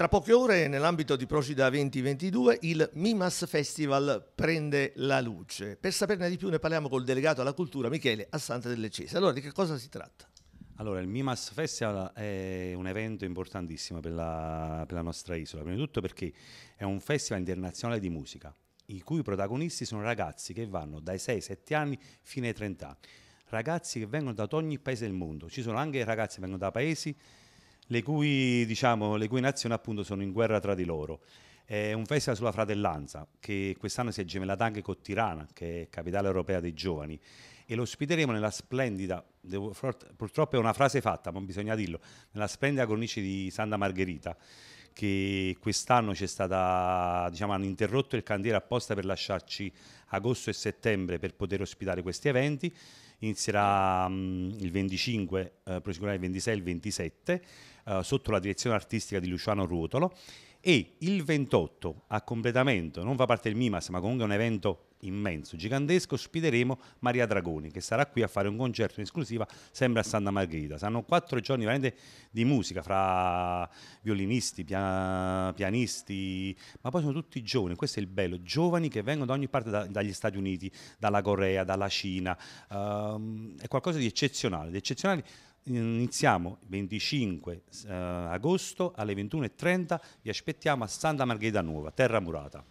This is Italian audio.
Tra poche ore, nell'ambito di Procida 2022, il Mimas Festival prende la luce. Per saperne di più ne parliamo col delegato alla cultura Michele Assante delle Cese. Allora, di che cosa si tratta? Allora, il Mimas Festival è un evento importantissimo per la, per la nostra isola, prima di tutto perché è un festival internazionale di musica, i cui protagonisti sono ragazzi che vanno dai 6-7 anni fino ai 30 anni. Ragazzi che vengono da ogni paese del mondo, ci sono anche ragazzi che vengono da paesi le cui, diciamo, le cui nazioni appunto sono in guerra tra di loro. È un festival sulla fratellanza che quest'anno si è gemellata anche con Tirana, che è capitale europea dei giovani, e lo ospiteremo nella splendida, devo, purtroppo è una frase fatta, ma bisogna dirlo, nella splendida cornice di Santa Margherita che quest'anno c'è stata, diciamo, hanno interrotto il cantiere apposta per lasciarci agosto e settembre per poter ospitare questi eventi. Inizierà um, il 25, eh, proseguirà il 26 e il 27, eh, sotto la direzione artistica di Luciano Ruotolo e il 28 a completamento, non fa parte del Mimas, ma comunque è un evento immenso, gigantesco, ospiteremo Maria Dragoni che sarà qui a fare un concerto in esclusiva sempre a Santa Margherita. Saranno quattro giorni veramente di musica fra violinisti, pia pianisti, ma poi sono tutti giovani, questo è il bello, giovani che vengono da ogni parte, da, dagli Stati Uniti, dalla Corea, dalla Cina, um, è qualcosa di eccezionale, di eccezionale Iniziamo 25 eh, agosto alle 21.30, vi aspettiamo a Santa Margherita Nuova, Terra Murata.